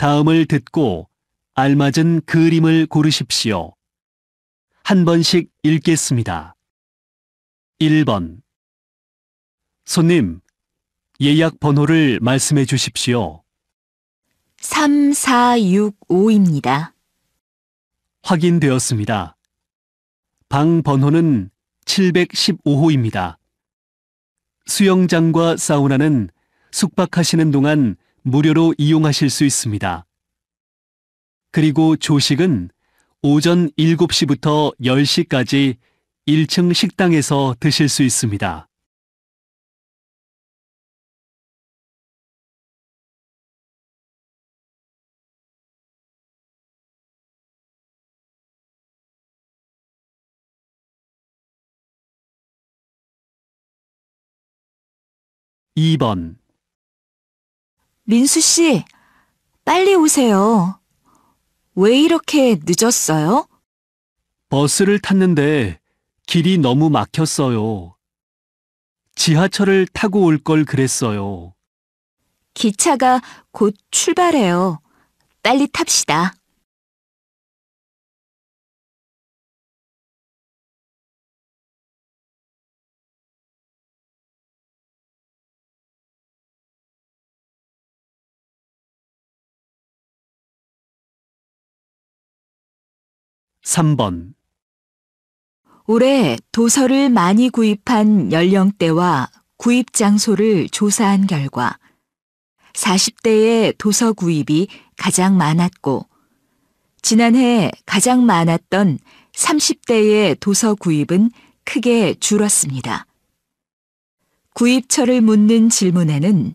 다음을 듣고 알맞은 그림을 고르십시오. 한 번씩 읽겠습니다. 1번 손님, 예약 번호를 말씀해 주십시오. 3465입니다. 확인되었습니다. 방 번호는 715호입니다. 수영장과 사우나는 숙박하시는 동안 무료로 이용하실 수 있습니다. 그리고 조식은 오전 7시부터 10시까지 1층 식당에서 드실 수 있습니다. (2번) 민수 씨, 빨리 오세요. 왜 이렇게 늦었어요? 버스를 탔는데 길이 너무 막혔어요. 지하철을 타고 올 걸 그랬어요. 기차가 곧 출발해요. 빨리 탑시다. 3번 올해 도서를 많이 구입한 연령대와 구입 장소를 조사한 결과 40대의 도서 구입이 가장 많았고 지난해 가장 많았던 30대의 도서 구입은 크게 줄었습니다. 구입처를 묻는 질문에는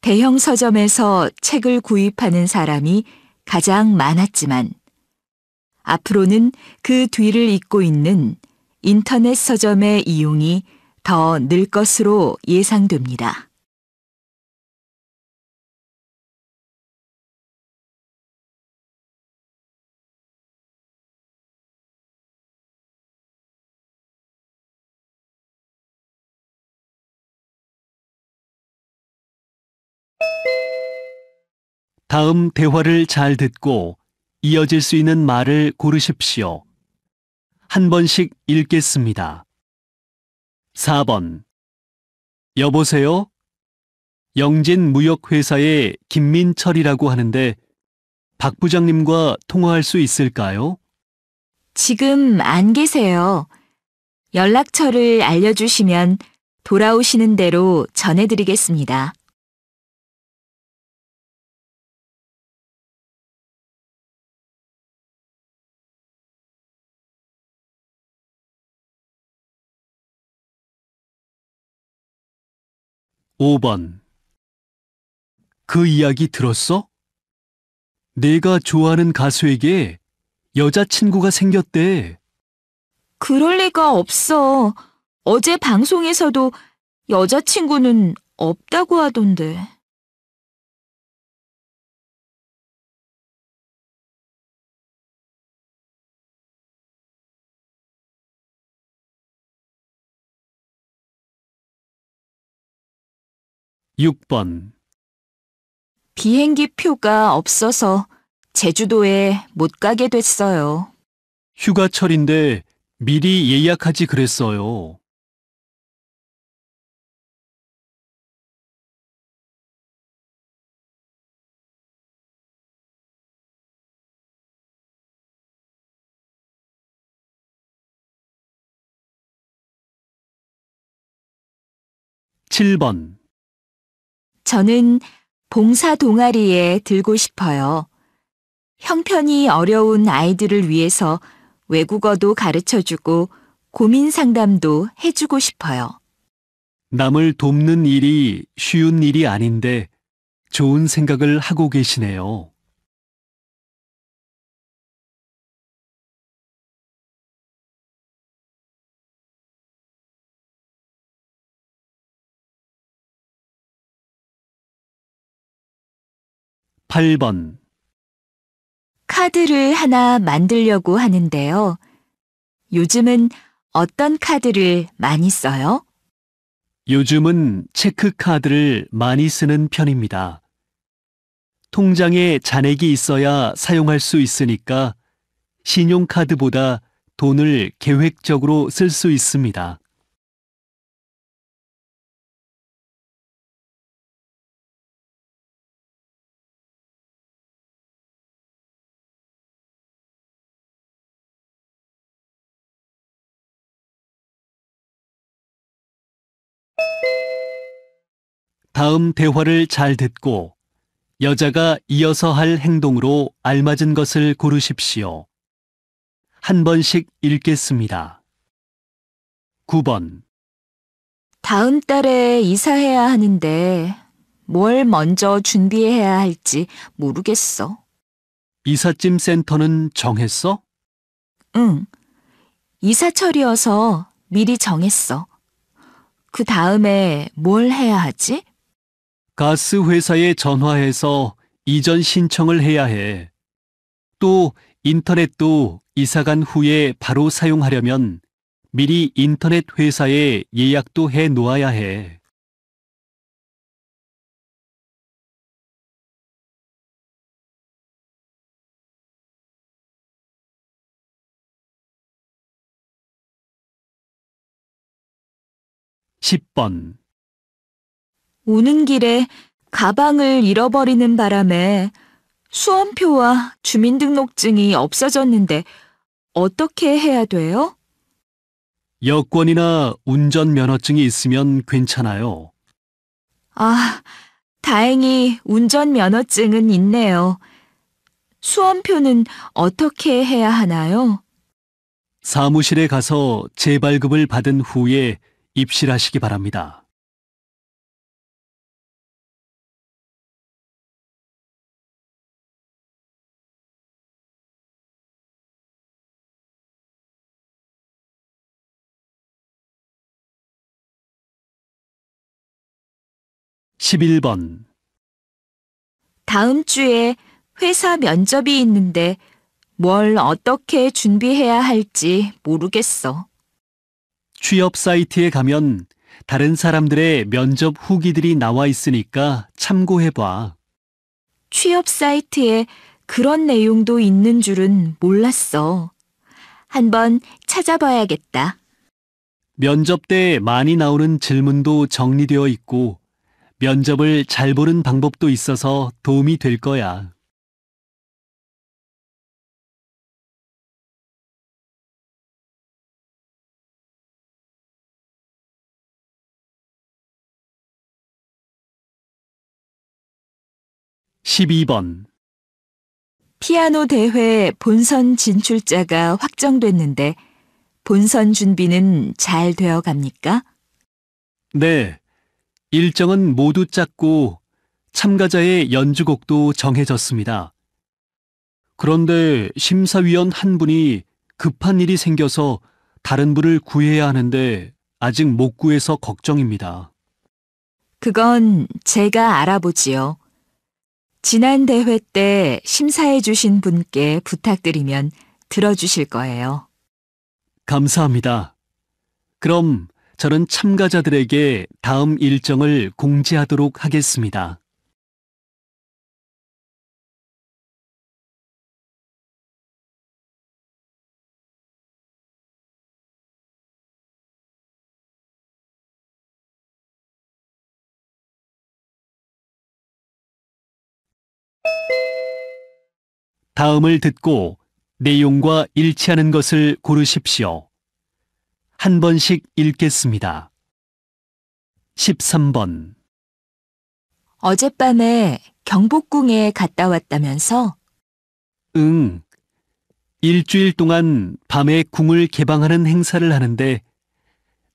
대형 서점에서 책을 구입하는 사람이 가장 많았지만 앞으로는 그 뒤를 잇고 있는 인터넷 서점의 이용이 더 늘 것으로 예상됩니다. 다음 대화를 잘 듣고 이어질 수 있는 말을 고르십시오. 한 번씩 읽겠습니다. 4번. 여보세요? 영진 무역회사의 김민철이라고 하는데 박 부장님과 통화할 수 있을까요? 지금 안 계세요. 연락처를 알려주시면 돌아오시는 대로 전해드리겠습니다. 5번 그 이야기 들었어? 내가 좋아하는 가수에게 여자친구가 생겼대. 그럴 리가 없어. 어제 방송에서도 여자친구는 없다고 하던데. 6번 비행기 표가 없어서 제주도에 못 가게 됐어요. 휴가철인데 미리 예약하지 그랬어요. 7번 저는 봉사 동아리에 들고 싶어요. 형편이 어려운 아이들을 위해서 외국어도 가르쳐주고 고민 상담도 해주고 싶어요. 남을 돕는 일이 쉬운 일이 아닌데 좋은 생각을 하고 계시네요. 8번 카드를 하나 만들려고 하는데요. 요즘은 어떤 카드를 많이 써요? 요즘은 체크카드를 많이 쓰는 편입니다. 통장에 잔액이 있어야 사용할 수 있으니까 신용카드보다 돈을 계획적으로 쓸 수 있습니다. 다음 대화를 잘 듣고 여자가 이어서 할 행동으로 알맞은 것을 고르십시오. 한 번씩 읽겠습니다. 9번. 다음 달에 이사해야 하는데 뭘 먼저 준비해야 할지 모르겠어. 이삿짐 센터는 정했어? 응. 이사철이어서 미리 정했어. 그 다음에 뭘 해야 하지? 가스 회사에 전화해서 이전 신청을 해야 해. 또 인터넷도 이사 간 후에 바로 사용하려면 미리 인터넷 회사에 예약도 해 놓아야 해. (10번) 오는 길에 가방을 잃어버리는 바람에 수험표와 주민등록증이 없어졌는데 어떻게 해야 돼요? 여권이나 운전면허증이 있으면 괜찮아요. 아, 다행히 운전면허증은 있네요. 수험표는 어떻게 해야 하나요? 사무실에 가서 재발급을 받은 후에 입실하시기 바랍니다. 11번 다음 주에 회사 면접이 있는데 뭘 어떻게 준비해야 할지 모르겠어. 취업 사이트에 가면 다른 사람들의 면접 후기들이 나와 있으니까 참고해봐. 취업 사이트에 그런 내용도 있는 줄은 몰랐어. 한번 찾아봐야겠다. 면접 때 많이 나오는 질문도 정리되어 있고 면접을 잘 보는 방법도 있어서 도움이 될 거야. 십이 번 피아노 대회 본선 진출자가 확정됐는데 본선 준비는 잘 되어 갑니까? 네, 일정은 모두 짰고 참가자의 연주곡도 정해졌습니다. 그런데 심사위원 한 분이 급한 일이 생겨서 다른 분을 구해야 하는데 아직 못 구해서 걱정입니다. 그건 제가 알아보지요. 지난 대회 때 심사해 주신 분께 부탁드리면 들어주실 거예요. 감사합니다. 그럼 저는 참가자들에게 다음 일정을 공지하도록 하겠습니다. 다음을 듣고 내용과 일치하는 것을 고르십시오. 한 번씩 읽겠습니다. 13번 어젯밤에 경복궁에 갔다 왔다면서? 응. 일주일 동안 밤에 궁을 개방하는 행사를 하는데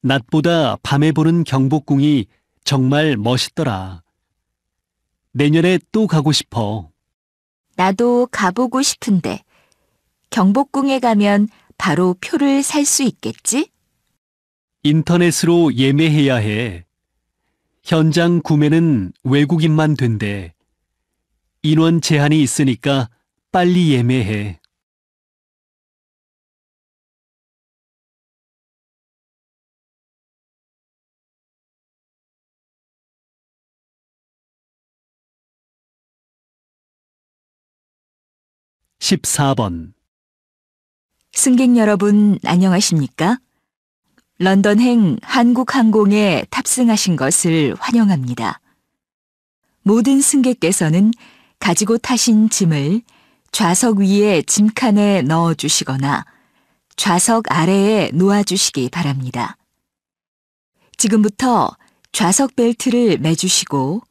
낮보다 밤에 보는 경복궁이 정말 멋있더라. 내년에 또 가고 싶어. 나도 가보고 싶은데 경복궁에 가면 바로 표를 살 수 있겠지? 인터넷으로 예매해야 해. 현장 구매는 외국인만 된대. 인원 제한이 있으니까 빨리 예매해. (14번) 승객 여러분 안녕하십니까? 런던행 한국항공에 탑승하신 것을 환영합니다. 모든 승객께서는 가지고 타신 짐을 좌석 위에 짐칸에 넣어 주시거나 좌석 아래에 놓아 주시기 바랍니다. 지금부터 좌석 벨트를 매주시고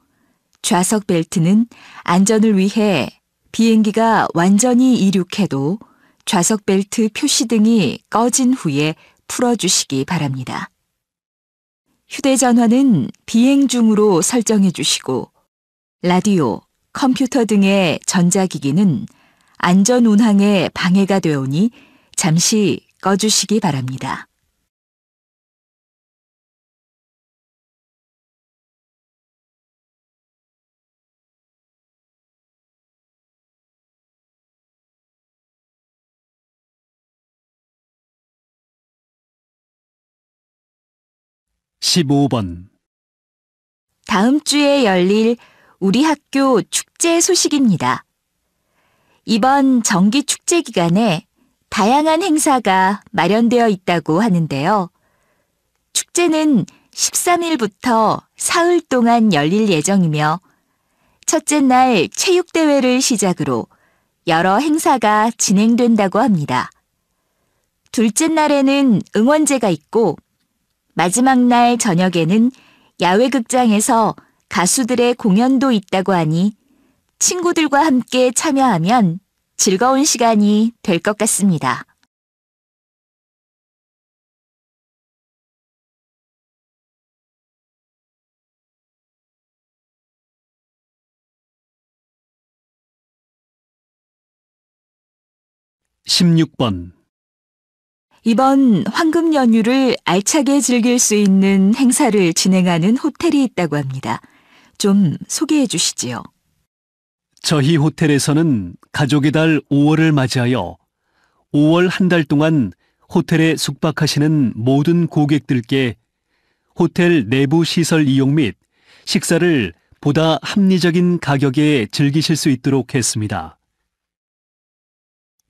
좌석 벨트는 안전을 위해 비행기가 완전히 이륙해도 좌석 벨트 표시등이 꺼진 후에 풀어주시기 바랍니다. 휴대전화는 비행 중으로 설정해 주시고 라디오, 컴퓨터 등의 전자기기는 안전 운항에 방해가 되오니 잠시 꺼주시기 바랍니다. 15번 다음 주에 열릴 우리 학교 축제 소식입니다. 이번 정기 축제 기간에 다양한 행사가 마련되어 있다고 하는데요. 축제는 13일부터 사흘 동안 열릴 예정이며 첫째 날 체육대회를 시작으로 여러 행사가 진행된다고 합니다. 둘째 날에는 응원제가 있고 마지막 날 저녁에는 야외 극장에서 가수들의 공연도 있다고 하니 친구들과 함께 참여하면 즐거운 시간이 될 것 같습니다. (16번) 이번 황금 연휴를 알차게 즐길 수 있는 행사를 진행하는 호텔이 있다고 합니다. 좀 소개해 주시지요. 저희 호텔에서는 가족의 달 5월을 맞이하여 5월 한 달 동안 호텔에 숙박하시는 모든 고객들께 호텔 내부 시설 이용 및 식사를 보다 합리적인 가격에 즐기실 수 있도록 했습니다.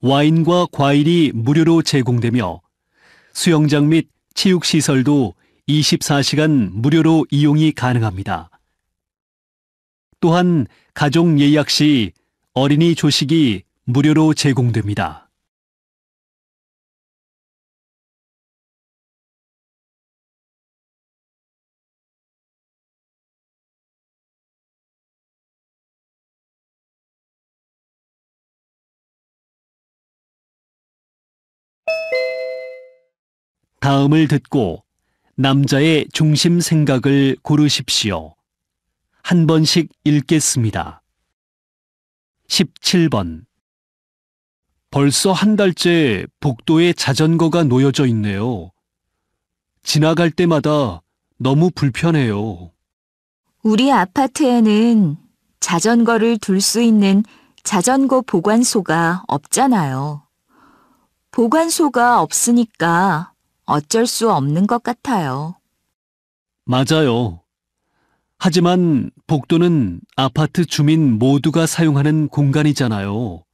와인과 과일이 무료로 제공되며 수영장 및 체육시설도 24시간 무료로 이용이 가능합니다. 또한 가족 예약 시 어린이 조식이 무료로 제공됩니다. 다음을 듣고 남자의 중심 생각을 고르십시오. 한 번씩 읽겠습니다. 17번. 벌써 한 달째 복도에 자전거가 놓여져 있네요. 지나갈 때마다 너무 불편해요. 우리 아파트에는 자전거를 둘 수 있는 자전거 보관소가 없잖아요. 보관소가 없으니까 어쩔 수 없는 것 같아요. 맞아요. 하지만 복도는 아파트 주민 모두가 사용하는 공간이잖아요.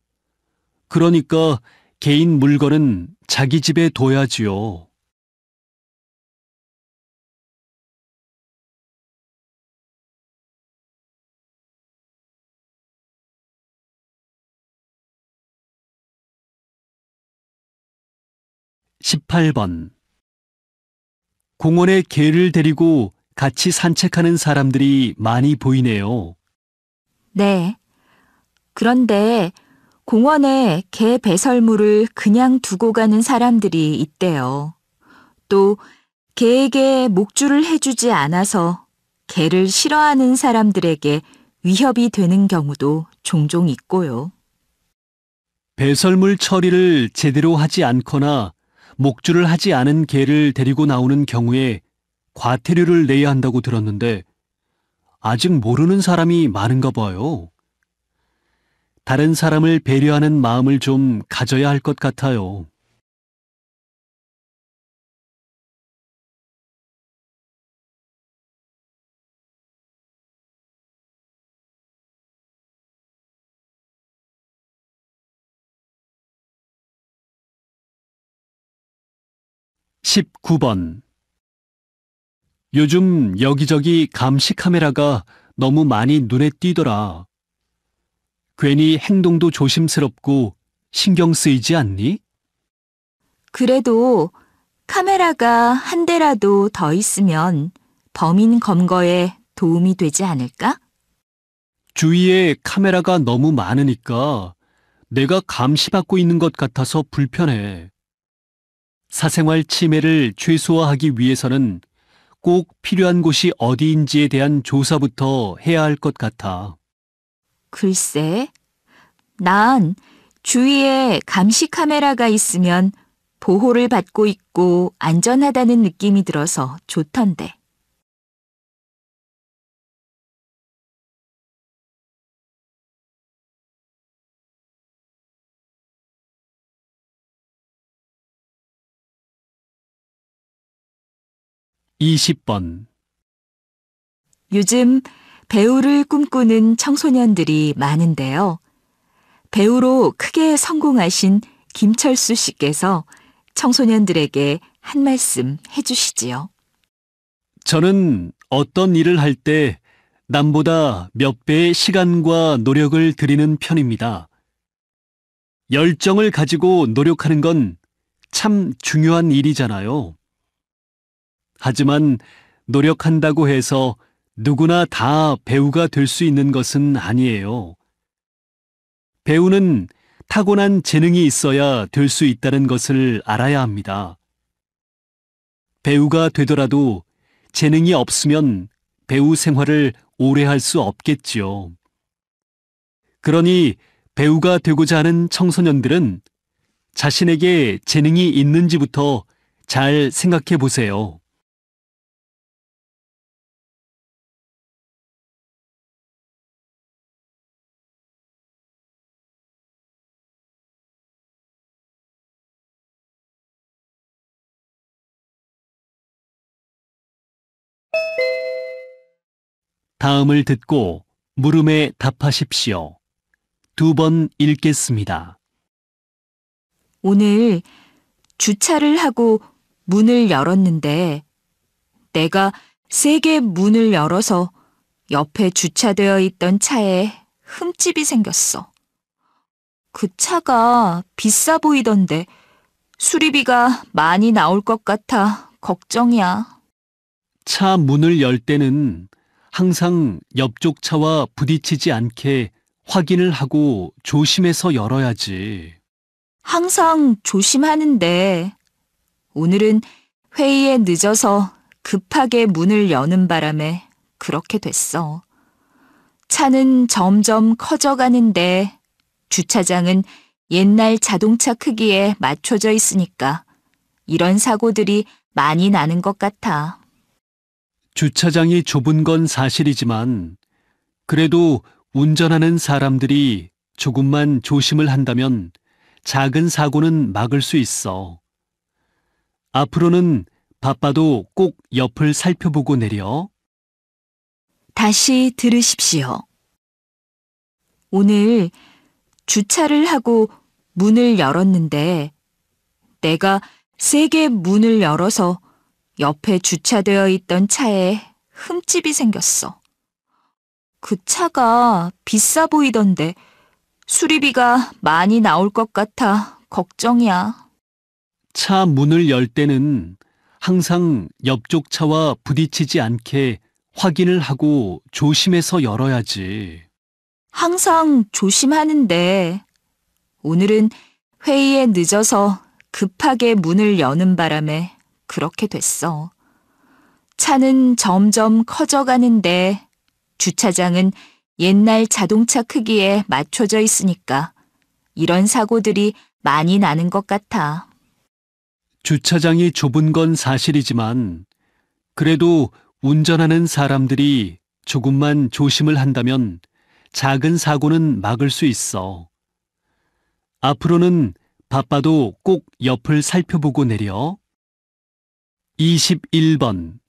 그러니까 개인 물건은 자기 집에 둬야지요. (18번) 공원에 개를 데리고 같이 산책하는 사람들이 많이 보이네요. 네. 그런데 공원에 개 배설물을 그냥 두고 가는 사람들이 있대요. 또 개에게 목줄을 해주지 않아서 개를 싫어하는 사람들에게 위협이 되는 경우도 종종 있고요. 배설물 처리를 제대로 하지 않거나 목줄을 하지 않은 개를 데리고 나오는 경우에 과태료를 내야 한다고 들었는데 아직 모르는 사람이 많은가 봐요. 다른 사람을 배려하는 마음을 좀 가져야 할 것 같아요. 19번 요즘 여기저기 감시 카메라가 너무 많이 눈에 띄더라. 괜히 행동도 조심스럽고 신경 쓰이지 않니? 그래도 카메라가 한 대라도 더 있으면 범인 검거에 도움이 되지 않을까? 주위에 카메라가 너무 많으니까 내가 감시받고 있는 것 같아서 불편해. 사생활 침해를 최소화하기 위해서는 꼭 필요한 곳이 어디인지에 대한 조사부터 해야 할 것 같아. 글쎄, 난 주위에 감시 카메라가 있으면 보호를 받고 있고 안전하다는 느낌이 들어서 좋던데. 20번 요즘 배우를 꿈꾸는 청소년들이 많은데요. 배우로 크게 성공하신 김철수 씨께서 청소년들에게 한 말씀 해주시지요. 저는 어떤 일을 할 때 남보다 몇 배의 시간과 노력을 들이는 편입니다. 열정을 가지고 노력하는 건 참 중요한 일이잖아요. 하지만 노력한다고 해서 누구나 다 배우가 될 수 있는 것은 아니에요. 배우는 타고난 재능이 있어야 될 수 있다는 것을 알아야 합니다. 배우가 되더라도 재능이 없으면 배우 생활을 오래 할 수 없겠지요. 그러니 배우가 되고자 하는 청소년들은 자신에게 재능이 있는지부터 잘 생각해 보세요. 다음을 듣고 물음에 답하십시오. 두 번 읽겠습니다. 오늘 주차를 하고 문을 열었는데 내가 세게 문을 열어서 옆에 주차되어 있던 차에 흠집이 생겼어. 그 차가 비싸 보이던데 수리비가 많이 나올 것 같아 걱정이야. 차 문을 열 때는 항상 옆쪽 차와 부딪히지 않게 확인을 하고 조심해서 열어야지. 항상 조심하는데 오늘은 회의에 늦어서 급하게 문을 여는 바람에 그렇게 됐어. 차는 점점 커져가는데 주차장은 옛날 자동차 크기에 맞춰져 있으니까 이런 사고들이 많이 나는 것 같아. 주차장이 좁은 건 사실이지만 그래도 운전하는 사람들이 조금만 조심을 한다면 작은 사고는 막을 수 있어. 앞으로는 바빠도 꼭 옆을 살펴보고 내려. 다시 들으십시오. 오늘 주차를 하고 문을 열었는데 내가 세게 문을 열어서 옆에 주차되어 있던 차에 흠집이 생겼어. 그 차가 비싸 보이던데 수리비가 많이 나올 것 같아 걱정이야. 차 문을 열 때는 항상 옆쪽 차와 부딪히지 않게 확인을 하고 조심해서 열어야지. 항상 조심하는데 오늘은 회의에 늦어서 급하게 문을 여는 바람에 그렇게 됐어. 차는 점점 커져가는데 주차장은 옛날 자동차 크기에 맞춰져 있으니까 이런 사고들이 많이 나는 것 같아. 주차장이 좁은 건 사실이지만 그래도 운전하는 사람들이 조금만 조심을 한다면 작은 사고는 막을 수 있어. 앞으로는 바빠도 꼭 옆을 살펴보고 내려. 21번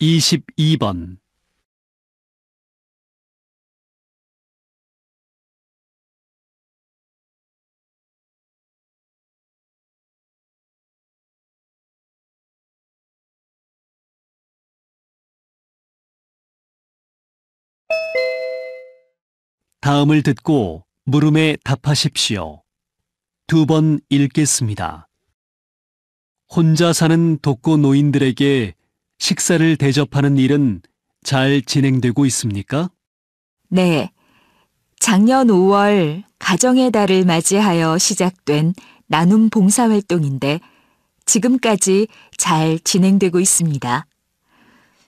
22번 다음을 듣고 물음에 답하십시오. 두 번 읽겠습니다. 혼자 사는 독거 노인들에게 식사를 대접하는 일은 잘 진행되고 있습니까? 네. 작년 5월 가정의 달을 맞이하여 시작된 나눔 봉사활동인데 지금까지 잘 진행되고 있습니다.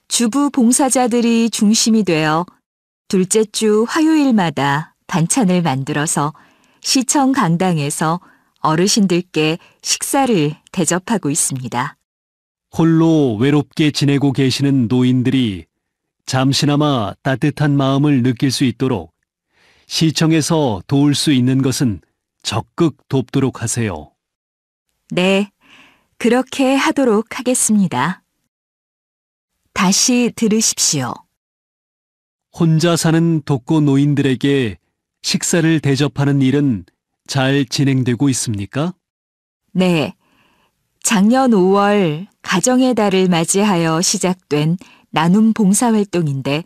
주부 봉사자들이 중심이 되어 둘째 주 화요일마다 반찬을 만들어서 시청 강당에서 어르신들께 식사를 대접하고 있습니다. 홀로 외롭게 지내고 계시는 노인들이 잠시나마 따뜻한 마음을 느낄 수 있도록 시청에서 도울 수 있는 것은 적극 돕도록 하세요. 네, 그렇게 하도록 하겠습니다. 다시 들으십시오. 혼자 사는 독거 노인들에게 식사를 대접하는 일은 잘 진행되고 있습니까? 네. 작년 5월 가정의 달을 맞이하여 시작된 나눔 봉사활동인데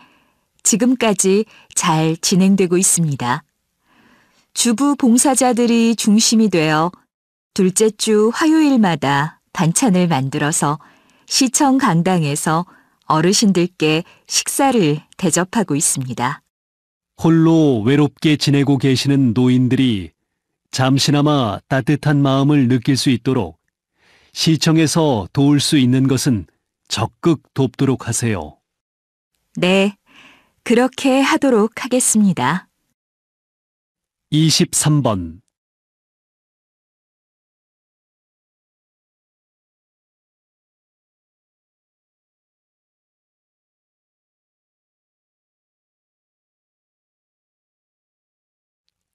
지금까지 잘 진행되고 있습니다. 주부 봉사자들이 중심이 되어 둘째 주 화요일마다 반찬을 만들어서 시청 강당에서 어르신들께 식사를 대접하고 있습니다. 홀로 외롭게 지내고 계시는 노인들이 잠시나마 따뜻한 마음을 느낄 수 있도록 시청에서 도울 수 있는 것은 적극 돕도록 하세요. 네, 그렇게 하도록 하겠습니다. 23번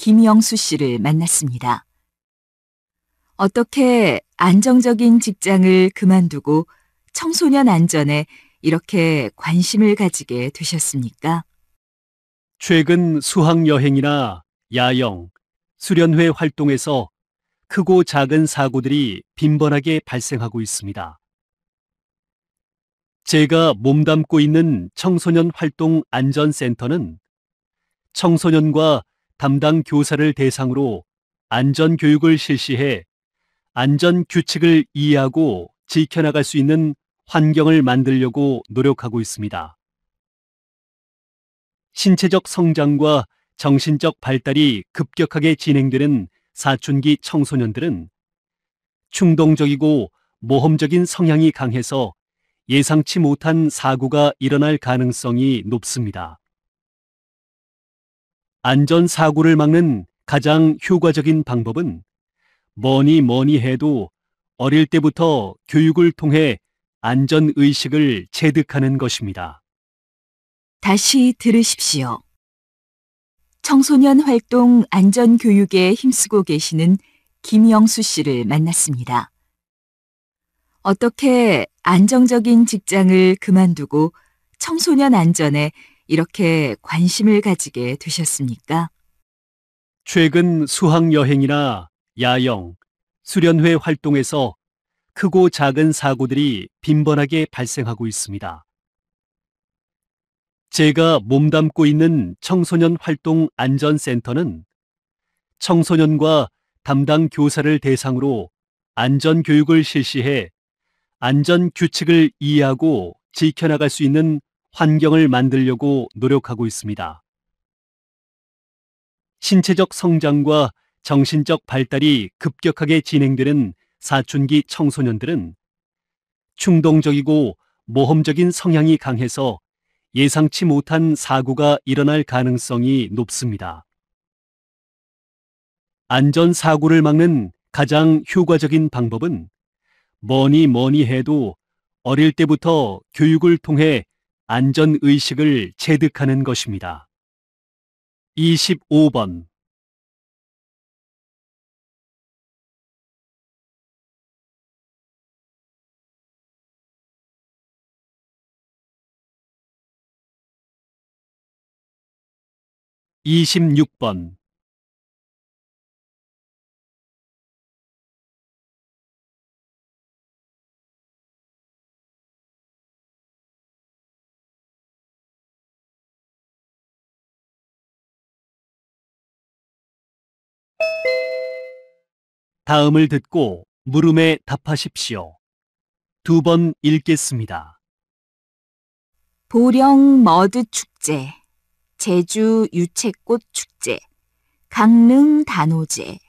김영수 씨를 만났습니다. 어떻게 안정적인 직장을 그만두고 청소년 안전에 이렇게 관심을 가지게 되셨습니까? 최근 수학여행이나 야영, 수련회 활동에서 크고 작은 사고들이 빈번하게 발생하고 있습니다. 제가 몸담고 있는 청소년 활동 안전센터는 청소년과 담당 교사를 대상으로 안전교육을 실시해 안전규칙을 이해하고 지켜나갈 수 있는 환경을 만들려고 노력하고 있습니다. 신체적 성장과 정신적 발달이 급격하게 진행되는 사춘기 청소년들은 충동적이고 모험적인 성향이 강해서 예상치 못한 사고가 일어날 가능성이 높습니다. 안전사고를 막는 가장 효과적인 방법은 뭐니 뭐니 해도 어릴 때부터 교육을 통해 안전의식을 체득하는 것입니다. 다시 들으십시오. 청소년 활동 안전교육에 힘쓰고 계시는 김영수 씨를 만났습니다. 어떻게 안정적인 직장을 그만두고 청소년 안전에 이렇게 관심을 가지게 되셨습니까? 최근 수학여행이나 야영, 수련회 활동에서 크고 작은 사고들이 빈번하게 발생하고 있습니다. 제가 몸담고 있는 청소년 활동 안전센터는 청소년과 담당 교사를 대상으로 안전 교육을 실시해 안전 규칙을 이해하고 지켜나갈 수 있는 환경을 만들려고 노력하고 있습니다. 신체적 성장과 정신적 발달이 급격하게 진행되는 사춘기 청소년들은 충동적이고 모험적인 성향이 강해서 예상치 못한 사고가 일어날 가능성이 높습니다. 안전사고를 막는 가장 효과적인 방법은 뭐니 뭐니 해도 어릴 때부터 교육을 통해 안전의식을 체득하는 것입니다. 25번 (26번) 다음을 듣고 물음에 답하십시오. 두 번 읽겠습니다. 보령 머드 축제, 제주 유채꽃 축제, 강릉 단오제.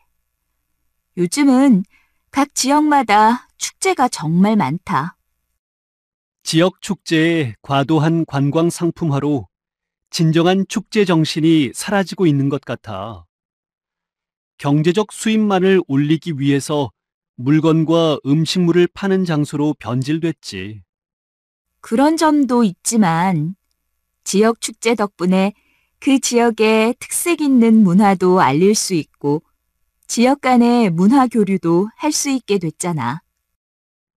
요즘은 각 지역마다 축제가 정말 많다. 지역 축제의 과도한 관광 상품화로 진정한 축제 정신이 사라지고 있는 것 같아. 경제적 수입만을 올리기 위해서 물건과 음식물을 파는 장소로 변질됐지. 그런 점도 있지만 지역 축제 덕분에 그 지역의 특색 있는 문화도 알릴 수 있고 지역 간의 문화 교류도 할 수 있게 됐잖아.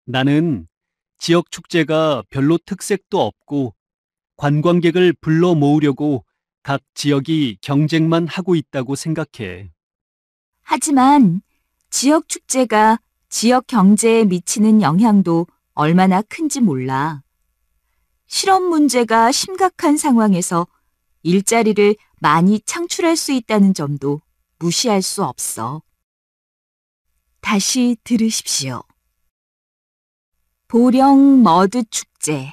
나는 지역 축제가 별로 특색도 없고 관광객을 불러 모으려고 각 지역이 경쟁만 하고 있다고 생각해. 하지만 지역 축제가 지역 경제에 미치는 영향도 얼마나 큰지 몰라. 실업 문제가 심각한 상황에서 일자리를 많이 창출할 수 있다는 점도 무시할 수 없어. 다시 들으십시오. 보령 머드 축제,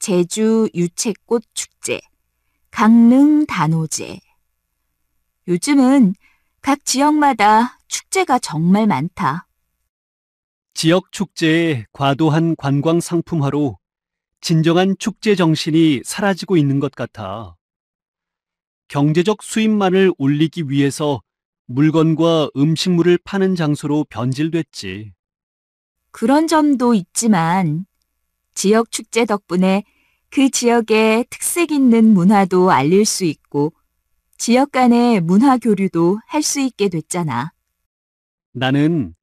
제주 유채꽃 축제, 강릉 단오제. 요즘은 각 지역마다 축제가 정말 많다. 지역 축제의 과도한 관광 상품화로 진정한 축제 정신이 사라지고 있는 것 같아. 경제적 수입만을 올리기 위해서 물건과 음식물을 파는 장소로 변질됐지. 그런 점도 있지만 지역 축제 덕분에 그 지역의 특색 있는 문화도 알릴 수 있고 지역 간의 문화 교류도 할 수 있게 됐잖아. 나는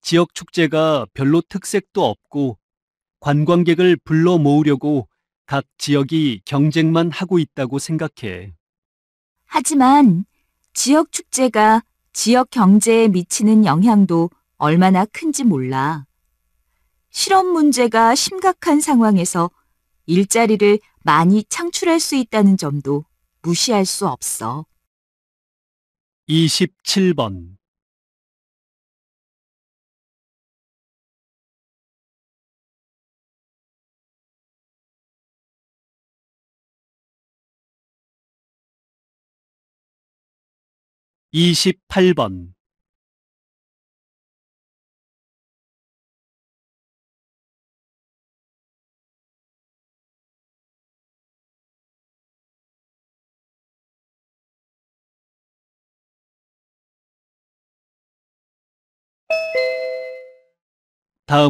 지역 축제가 별로 특색도 없고 관광객을 불러 모으려고 각 지역이 경쟁만 하고 있다고 생각해. 하지만 지역 축제가 지역 경제에 미치는 영향도 얼마나 큰지 몰라. 실업 문제가 심각한 상황에서 일자리를 많이 창출할 수 있다는 점도 무시할 수 없어. 27번 28번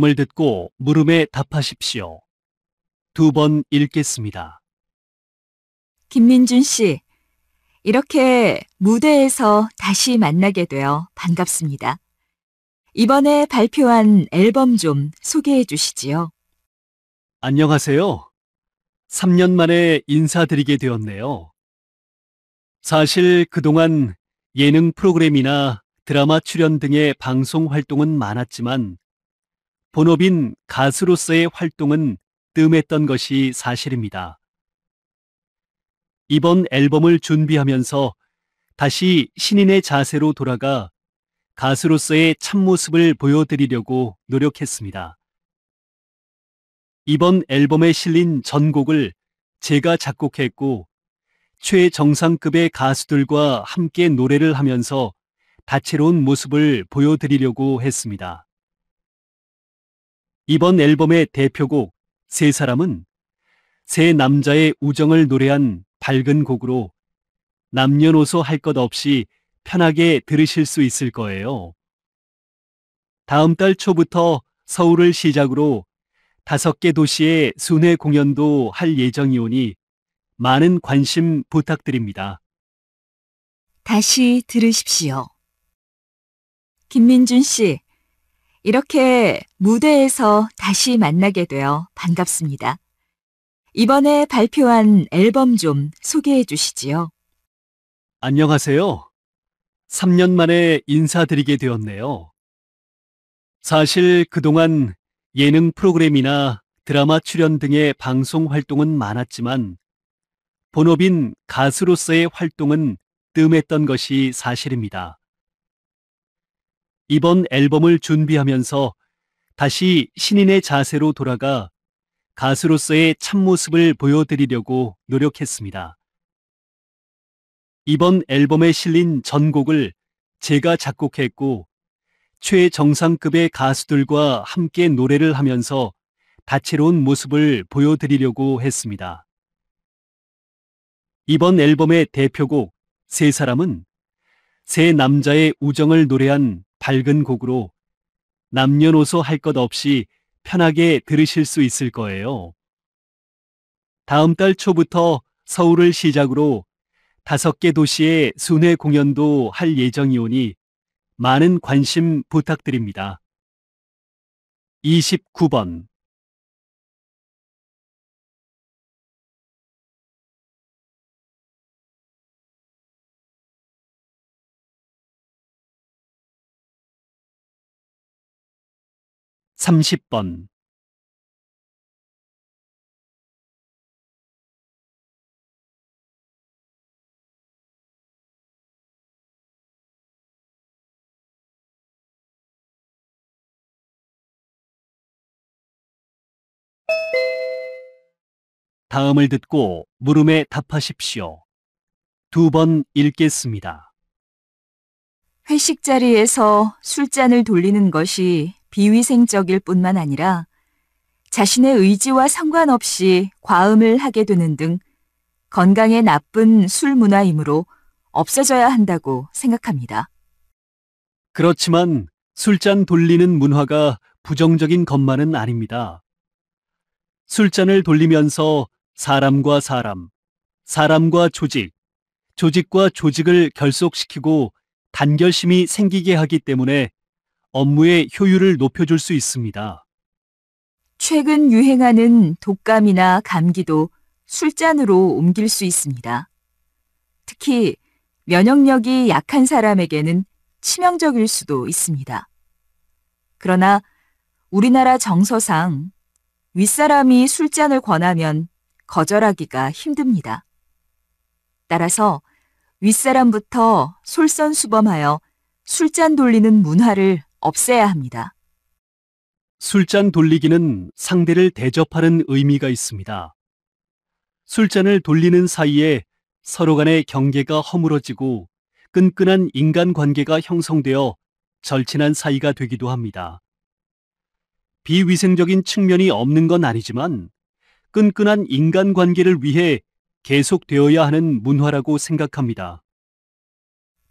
다음을 듣고 물음에 답하십시오. 두 번 읽겠습니다. 김민준 씨, 이렇게 무대에서 다시 만나게 되어 반갑습니다. 이번에 발표한 앨범 좀 소개해 주시지요. 안녕하세요. 3년 만에 인사드리게 되었네요. 사실 그동안 예능 프로그램이나 드라마 출연 등의 방송 활동은 많았지만 본업인 가수로서의 활동은 뜸했던 것이 사실입니다. 이번 앨범을 준비하면서 다시 신인의 자세로 돌아가 가수로서의 참모습을 보여드리려고 노력했습니다. 이번 앨범에 실린 전곡을 제가 작곡했고 최정상급의 가수들과 함께 노래를 하면서 다채로운 모습을 보여드리려고 했습니다. 이번 앨범의 대표곡 세 사람은 세 남자의 우정을 노래한 밝은 곡으로 남녀노소 할 것 없이 편하게 들으실 수 있을 거예요. 다음 달 초부터 서울을 시작으로 다섯 개 도시의 순회 공연도 할 예정이오니 많은 관심 부탁드립니다. 다시 들으십시오. 김민준 씨, 이렇게 무대에서 다시 만나게 되어 반갑습니다. 이번에 발표한 앨범 좀 소개해 주시지요. 안녕하세요. 3년 만에 인사드리게 되었네요. 사실 그동안 예능 프로그램이나 드라마 출연 등의 방송 활동은 많았지만 본업인 가수로서의 활동은 뜸했던 것이 사실입니다. 이번 앨범을 준비하면서 다시 신인의 자세로 돌아가 가수로서의 참모습을 보여드리려고 노력했습니다. 이번 앨범에 실린 전곡을 제가 작곡했고 최정상급의 가수들과 함께 노래를 하면서 다채로운 모습을 보여드리려고 했습니다. 이번 앨범의 대표곡 세 사람은 세 남자의 우정을 노래한 밝은 곡으로 남녀노소 할 것 없이 편하게 들으실 수 있을 거예요. 다음 달 초부터 서울을 시작으로 다섯 개 도시의 순회 공연도 할 예정이오니 많은 관심 부탁드립니다. 29번 30번 다음을 듣고 물음에 답하십시오. 두 번 읽겠습니다. 회식 자리에서 술잔을 돌리는 것이 비위생적일 뿐만 아니라 자신의 의지와 상관없이 과음을 하게 되는 등 건강에 나쁜 술 문화이므로 없어져야 한다고 생각합니다. 그렇지만 술잔 돌리는 문화가 부정적인 것만은 아닙니다. 술잔을 돌리면서 사람과 사람, 사람과 조직, 조직과 조직을 결속시키고 단결심이 생기게 하기 때문에 업무의 효율을 높여줄 수 있습니다. 최근 유행하는 독감이나 감기도 술잔으로 옮길 수 있습니다. 특히 면역력이 약한 사람에게는 치명적일 수도 있습니다. 그러나 우리나라 정서상 윗사람이 술잔을 권하면 거절하기가 힘듭니다. 따라서 윗사람부터 솔선수범하여 술잔 돌리는 문화를 없애야 합니다. 술잔 돌리기는 상대를 대접하는 의미가 있습니다. 술잔을 돌리는 사이에 서로 간의 경계가 허물어지고 끈끈한 인간관계가 형성되어 절친한 사이가 되기도 합니다. 비위생적인 측면이 없는 건 아니지만 끈끈한 인간관계를 위해 계속되어야 하는 문화라고 생각합니다.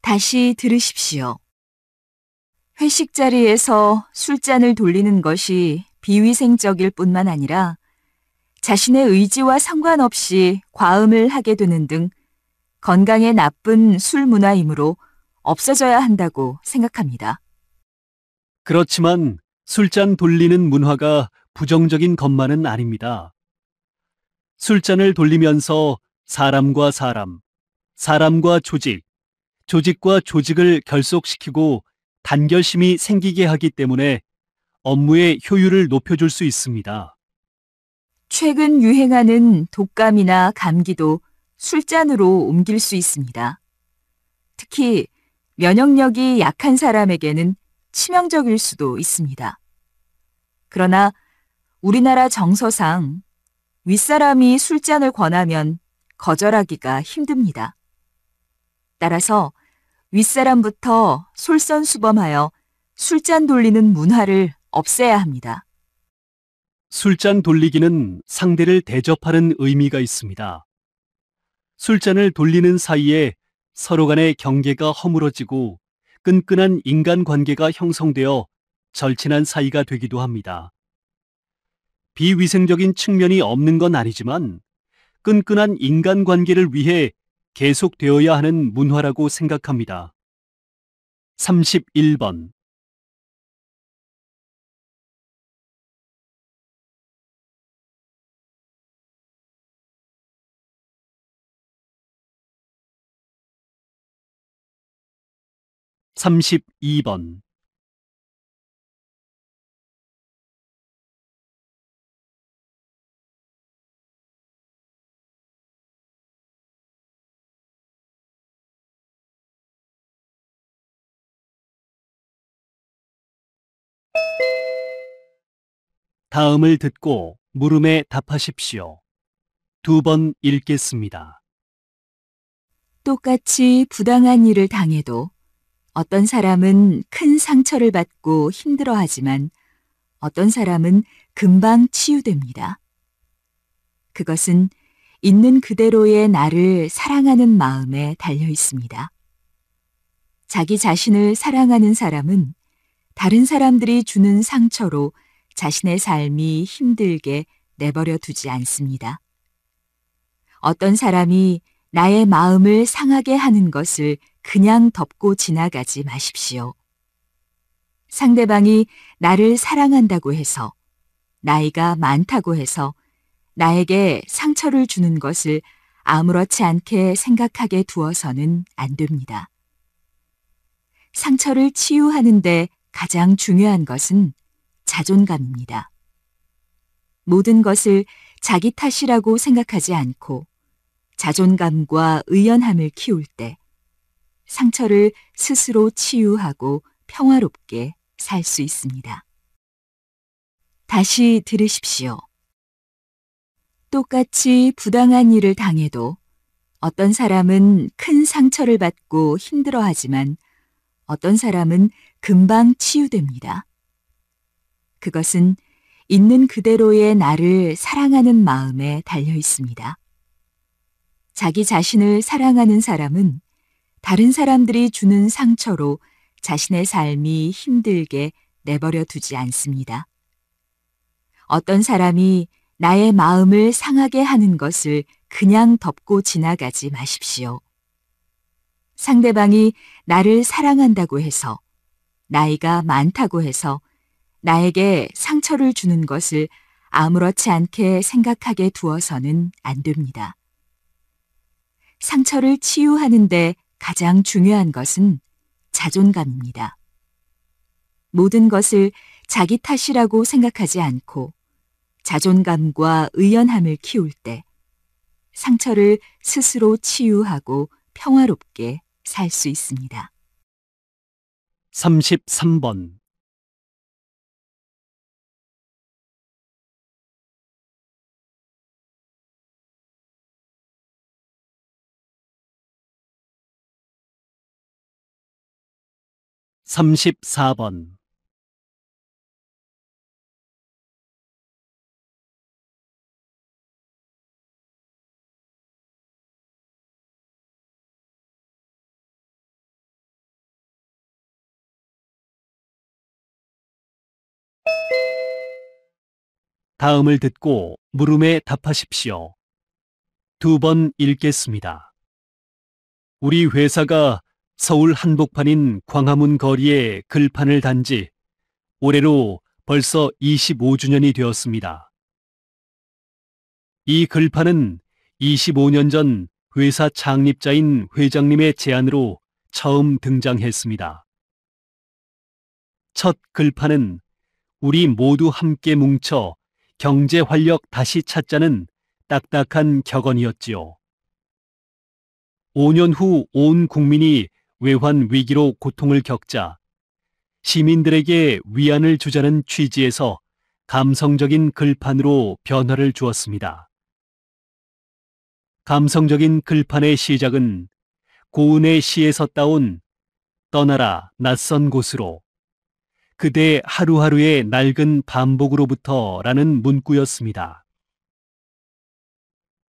다시 들으십시오. 회식 자리에서 술잔을 돌리는 것이 비위생적일 뿐만 아니라 자신의 의지와 상관없이 과음을 하게 되는 등 건강에 나쁜 술 문화이므로 없어져야 한다고 생각합니다. 그렇지만 술잔 돌리는 문화가 부정적인 것만은 아닙니다. 술잔을 돌리면서 사람과 사람, 사람과 조직, 조직과 조직을 결속시키고 단결심이 생기게 하기 때문에 업무의 효율을 높여줄 수 있습니다. 최근 유행하는 독감이나 감기도 술잔으로 옮길 수 있습니다. 특히 면역력이 약한 사람에게는 치명적일 수도 있습니다. 그러나 우리나라 정서상 윗사람이 술잔을 권하면 거절하기가 힘듭니다. 따라서 윗사람부터 솔선수범하여 술잔 돌리는 문화를 없애야 합니다. 술잔 돌리기는 상대를 대접하는 의미가 있습니다. 술잔을 돌리는 사이에 서로 간의 경계가 허물어지고 끈끈한 인간관계가 형성되어 절친한 사이가 되기도 합니다. 비위생적인 측면이 없는 건 아니지만 끈끈한 인간관계를 위해 계속되어야 하는 문화라고 생각합니다. 31번 삼십번 다음을 듣고 물음에 답하십시오. 두 번 읽겠습니다. 똑같이 부당한 일을 당해도 어떤 사람은 큰 상처를 받고 힘들어하지만 어떤 사람은 금방 치유됩니다. 그것은 있는 그대로의 나를 사랑하는 마음에 달려 있습니다. 자기 자신을 사랑하는 사람은 다른 사람들이 주는 상처로 자신의 삶이 힘들게 내버려 두지 않습니다. 어떤 사람이 나의 마음을 상하게 하는 것을 그냥 덮고 지나가지 마십시오. 상대방이 나를 사랑한다고 해서, 나이가 많다고 해서, 나에게 상처를 주는 것을 아무렇지 않게 생각하게 두어서는 안 됩니다. 상처를 치유하는데 가장 중요한 것은 자존감입니다. 모든 것을 자기 탓이라고 생각하지 않고 자존감과 의연함을 키울 때 상처를 스스로 치유하고 평화롭게 살 수 있습니다. 다시 들으십시오. 똑같이 부당한 일을 당해도 어떤 사람은 큰 상처를 받고 힘들어하지만 어떤 사람은 금방 치유됩니다. 그것은 있는 그대로의 나를 사랑하는 마음에 달려 있습니다. 자기 자신을 사랑하는 사람은 다른 사람들이 주는 상처로 자신의 삶이 힘들게 내버려 두지 않습니다. 어떤 사람이 나의 마음을 상하게 하는 것을 그냥 덮고 지나가지 마십시오. 상대방이 나를 사랑한다고 해서, 나이가 많다고 해서 나에게 상처를 주는 것을 아무렇지 않게 생각하게 두어서는 안 됩니다. 상처를 치유하는데 가장 중요한 것은 자존감입니다. 모든 것을 자기 탓이라고 생각하지 않고 자존감과 의연함을 키울 때 상처를 스스로 치유하고 평화롭게 살 수 있습니다. 33번 34번 다음을 듣고 물음에 답하십시오. 두 번 읽겠습니다. 우리 회사가 서울 한복판인 광화문 거리에 글판을 단지 올해로 벌써 25주년이 되었습니다. 이 글판은 25년 전 회사 창립자인 회장님의 제안으로 처음 등장했습니다. 첫 글판은 우리 모두 함께 뭉쳐 경제 활력 다시 찾자는 딱딱한 격언이었지요. 5년 후 온 국민이 외환 위기로 고통을 겪자 시민들에게 위안을 주자는 취지에서 감성적인 글판으로 변화를 주었습니다. 감성적인 글판의 시작은 고은의 시에서 따온 떠나라 낯선 곳으로 그대 하루하루의 낡은 반복으로부터 라는 문구였습니다.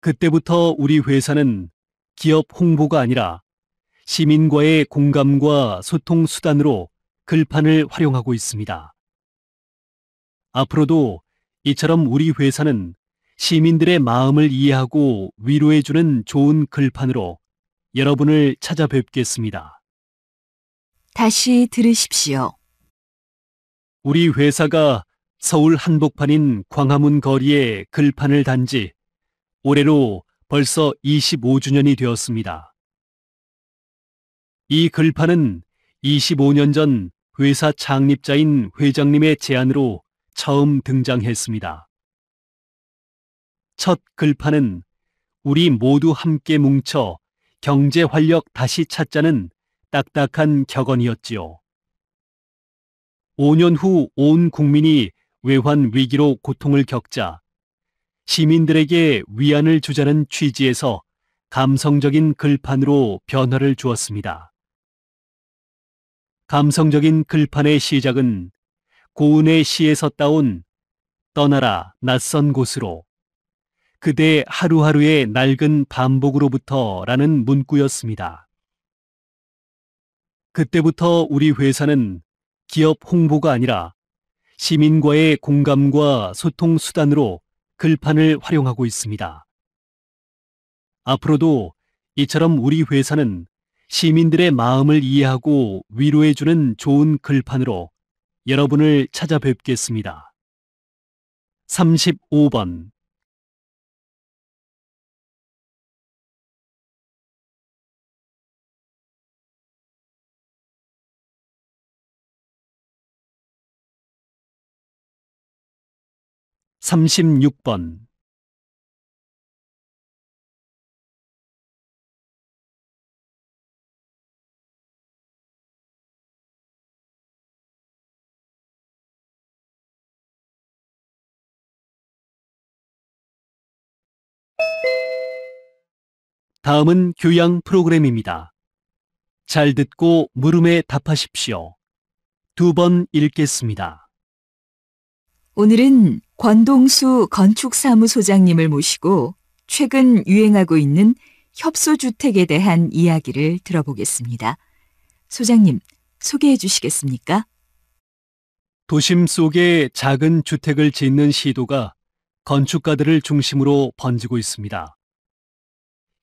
그때부터 우리 회사는 기업 홍보가 아니라 시민과의 공감과 소통 수단으로 글판을 활용하고 있습니다. 앞으로도 이처럼 우리 회사는 시민들의 마음을 이해하고 위로해주는 좋은 글판으로 여러분을 찾아뵙겠습니다. 다시 들으십시오. 우리 회사가 서울 한복판인 광화문 거리에 글판을 단지 올해로 벌써 25주년이 되었습니다. 이 글판은 25년 전 회사 창립자인 회장님의 제안으로 처음 등장했습니다. 첫 글판은 우리 모두 함께 뭉쳐 경제 활력 다시 찾자는 딱딱한 격언이었지요. 5년 후 온 국민이 외환 위기로 고통을 겪자 시민들에게 위안을 주자는 취지에서 감성적인 글판으로 변화를 주었습니다. 감성적인 글판의 시작은 고은의 시에서 따온 떠나라 낯선 곳으로 그대 하루하루의 낡은 반복으로부터 라는 문구였습니다. 그때부터 우리 회사는 기업 홍보가 아니라 시민과의 공감과 소통 수단으로 글판을 활용하고 있습니다. 앞으로도 이처럼 우리 회사는 시민들의 마음을 이해하고 위로해주는 좋은 글판으로 여러분을 찾아뵙겠습니다. 35번 (36번) 다음은 교양 프로그램입니다. 잘 듣고 물음에 답하십시오. 두 번 읽겠습니다. 오늘은 권동수 건축사무소장님을 모시고 최근 유행하고 있는 협소주택에 대한 이야기를 들어보겠습니다. 소장님, 소개해 주시겠습니까? 도심 속에 작은 주택을 짓는 시도가 건축가들을 중심으로 번지고 있습니다.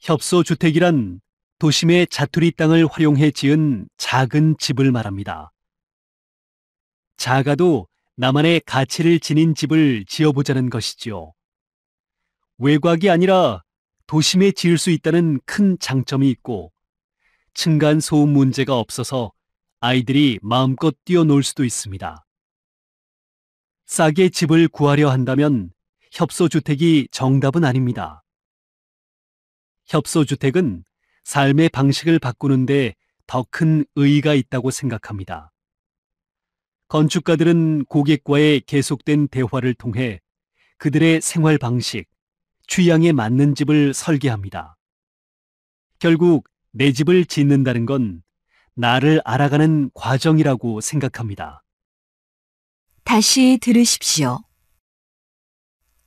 협소주택이란 도심의 자투리 땅을 활용해 지은 작은 집을 말합니다. 작아도 나만의 가치를 지닌 집을 지어보자는 것이지요. 외곽이 아니라 도심에 지을 수 있다는 큰 장점이 있고 층간 소음 문제가 없어서 아이들이 마음껏 뛰어놀 수도 있습니다. 싸게 집을 구하려 한다면 협소주택이 정답은 아닙니다. 협소주택은 삶의 방식을 바꾸는데 더 큰 의의가 있다고 생각합니다. 건축가들은 고객과의 계속된 대화를 통해 그들의 생활 방식, 취향에 맞는 집을 설계합니다. 결국 내 집을 짓는다는 건 나를 알아가는 과정이라고 생각합니다. 다시 들으십시오.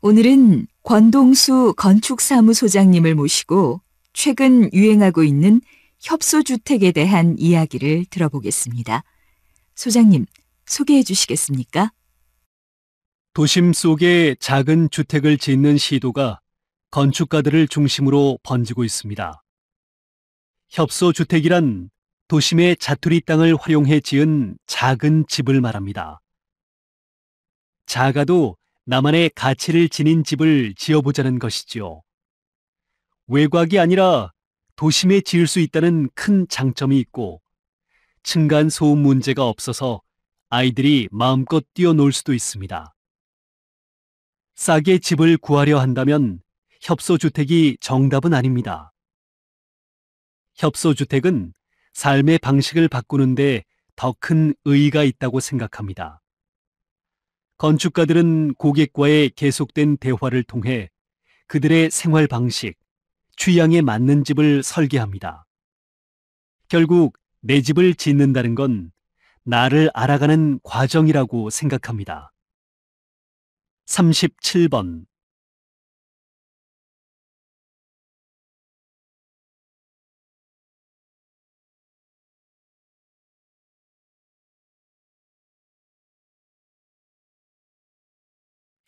오늘은 권동수 건축사무소장님을 모시고 최근 유행하고 있는 협소주택에 대한 이야기를 들어보겠습니다. 소장님, 소개해 주시겠습니까? 도심 속에 작은 주택을 짓는 시도가 건축가들을 중심으로 번지고 있습니다. 협소주택이란 도심의 자투리 땅을 활용해 지은 작은 집을 말합니다. 작아도 나만의 가치를 지닌 집을 지어보자는 것이지요. 외곽이 아니라 도심에 지을 수 있다는 큰 장점이 있고 층간 소음 문제가 없어서 아이들이 마음껏 뛰어놀 수도 있습니다. 싸게 집을 구하려 한다면 협소주택이 정답은 아닙니다. 협소주택은 삶의 방식을 바꾸는데 더 큰 의의가 있다고 생각합니다. 건축가들은 고객과의 계속된 대화를 통해 그들의 생활 방식, 취향에 맞는 집을 설계합니다. 결국 내 집을 짓는다는 건 나를 알아가는 과정이라고 생각합니다. 37번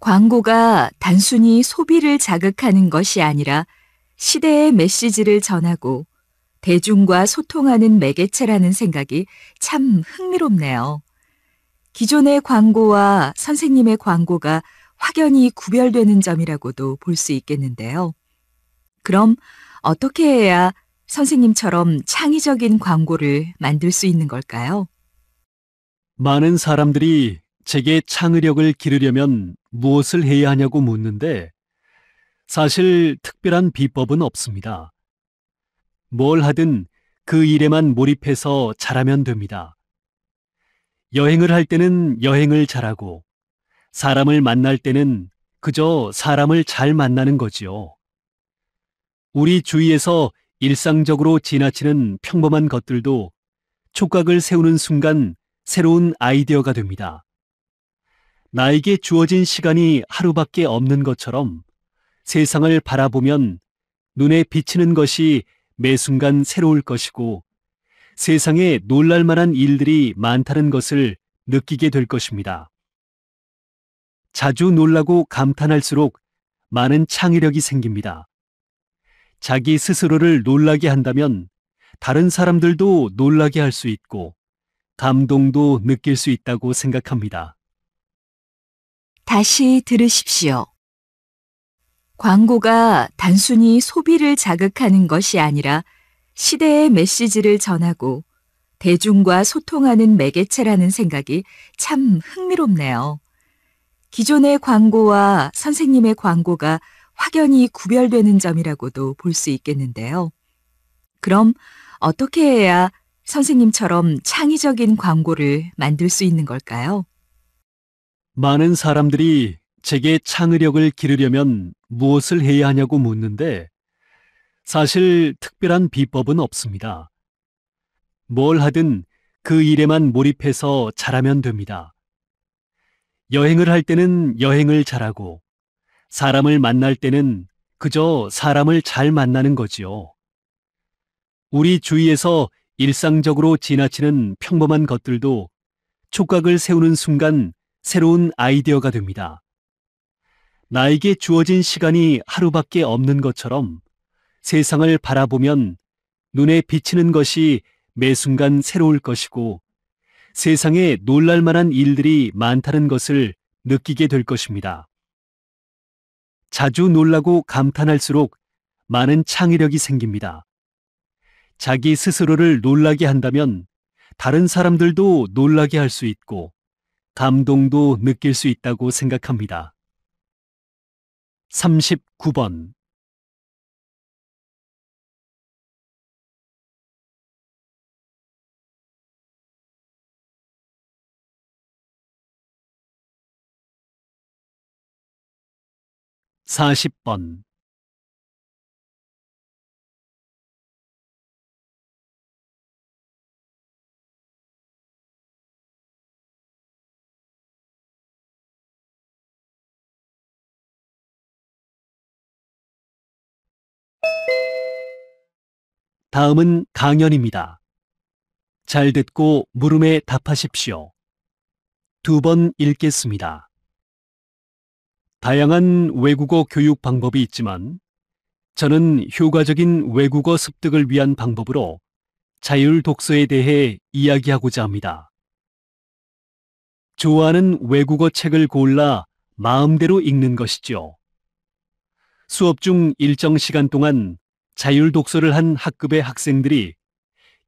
광고가 단순히 소비를 자극하는 것이 아니라 시대의 메시지를 전하고 대중과 소통하는 매개체라는 생각이 참 흥미롭네요. 기존의 광고와 선생님의 광고가 확연히 구별되는 점이라고도 볼 수 있겠는데요. 그럼 어떻게 해야 선생님처럼 창의적인 광고를 만들 수 있는 걸까요? 많은 사람들이 제게 창의력을 기르려면 무엇을 해야 하냐고 묻는데 사실 특별한 비법은 없습니다. 뭘 하든 그 일에만 몰입해서 잘하면 됩니다. 여행을 할 때는 여행을 잘하고 사람을 만날 때는 그저 사람을 잘 만나는 거지요. 우리 주위에서 일상적으로 지나치는 평범한 것들도 촉각을 세우는 순간 새로운 아이디어가 됩니다. 나에게 주어진 시간이 하루밖에 없는 것처럼 세상을 바라보면 눈에 비치는 것이 매 순간 새로울 것이고 세상에 놀랄 만한 일들이 많다는 것을 느끼게 될 것입니다. 자주 놀라고 감탄할수록 많은 창의력이 생깁니다. 자기 스스로를 놀라게 한다면 다른 사람들도 놀라게 할 수 있고 감동도 느낄 수 있다고 생각합니다. 다시 들으십시오. 광고가 단순히 소비를 자극하는 것이 아니라 시대의 메시지를 전하고 대중과 소통하는 매개체라는 생각이 참 흥미롭네요. 기존의 광고와 선생님의 광고가 확연히 구별되는 점이라고도 볼 수 있겠는데요. 그럼 어떻게 해야 선생님처럼 창의적인 광고를 만들 수 있는 걸까요? 많은 사람들이 제게 창의력을 기르려면 무엇을 해야 하냐고 묻는데 사실 특별한 비법은 없습니다. 뭘 하든 그 일에만 몰입해서 잘하면 됩니다. 여행을 할 때는 여행을 잘하고 사람을 만날 때는 그저 사람을 잘 만나는 거지요. 우리 주위에서 일상적으로 지나치는 평범한 것들도 촉각을 세우는 순간 새로운 아이디어가 됩니다. 나에게 주어진 시간이 하루밖에 없는 것처럼 세상을 바라보면 눈에 비치는 것이 매 순간 새로울 것이고 세상에 놀랄 만한 일들이 많다는 것을 느끼게 될 것입니다. 자주 놀라고 감탄할수록 많은 창의력이 생깁니다. 자기 스스로를 놀라게 한다면 다른 사람들도 놀라게 할 수 있고 감동도 느낄 수 있다고 생각합니다. 39번 4 0번 다음은 강연입니다. 잘 듣고 물음에 답하십시오. 두 번 읽겠습니다. 다양한 외국어 교육 방법이 있지만 저는 효과적인 외국어 습득을 위한 방법으로 자율 독서에 대해 이야기하고자 합니다. 좋아하는 외국어 책을 골라 마음대로 읽는 것이지요. 수업 중 일정 시간 동안 자율 독서를 한 학급의 학생들이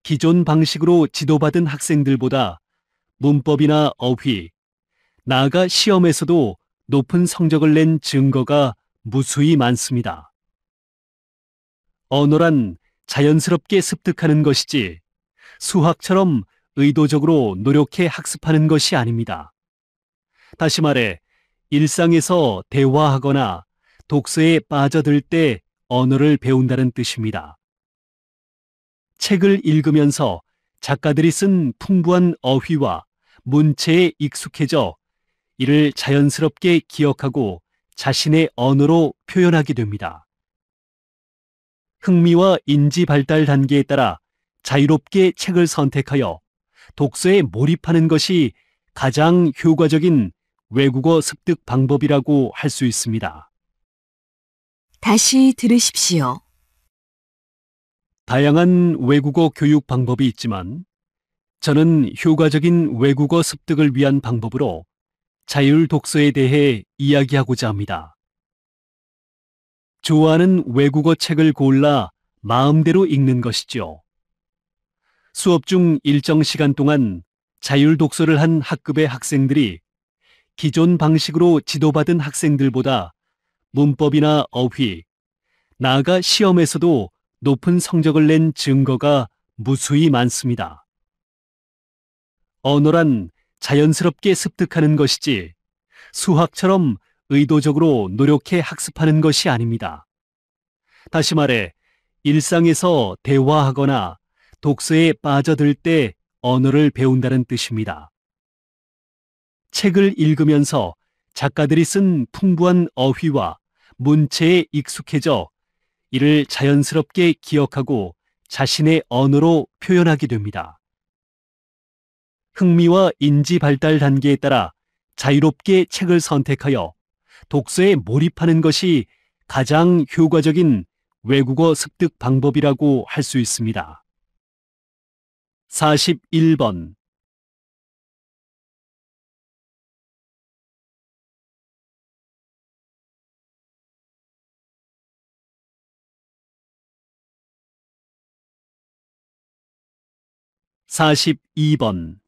기존 방식으로 지도받은 학생들보다 문법이나 어휘, 나아가 시험에서도 높은 성적을 낸 증거가 무수히 많습니다. 언어란 자연스럽게 습득하는 것이지 수학처럼 의도적으로 노력해 학습하는 것이 아닙니다. 다시 말해 일상에서 대화하거나 독서에 빠져들 때 언어를 배운다는 뜻입니다. 책을 읽으면서 작가들이 쓴 풍부한 어휘와 문체에 익숙해져 이를 자연스럽게 기억하고 자신의 언어로 표현하게 됩니다. 흥미와 인지 발달 단계에 따라 자유롭게 책을 선택하여 독서에 몰입하는 것이 가장 효과적인 외국어 습득 방법이라고 할 수 있습니다. 다시 들으십시오. 다양한 외국어 교육 방법이 있지만 저는 효과적인 외국어 습득을 위한 방법으로 자율 독서에 대해 이야기하고자 합니다. 좋아하는 외국어 책을 골라 마음대로 읽는 것이지요. 수업 중 일정 시간 동안 자율 독서를 한 학급의 학생들이 기존 방식으로 지도받은 학생들보다 문법이나 어휘, 나아가 시험에서도 높은 성적을 낸 증거가 무수히 많습니다. 언어란 자연스럽게 습득하는 것이지 수학처럼 의도적으로 노력해 학습하는 것이 아닙니다. 다시 말해, 일상에서 대화하거나 독서에 빠져들 때 언어를 배운다는 뜻입니다. 책을 읽으면서 작가들이 쓴 풍부한 어휘와 문체에 익숙해져 이를 자연스럽게 기억하고 자신의 언어로 표현하게 됩니다. 흥미와 인지 발달 단계에 따라 자유롭게 책을 선택하여 독서에 몰입하는 것이 가장 효과적인 외국어 습득 방법이라고 할 수 있습니다. 41번 42번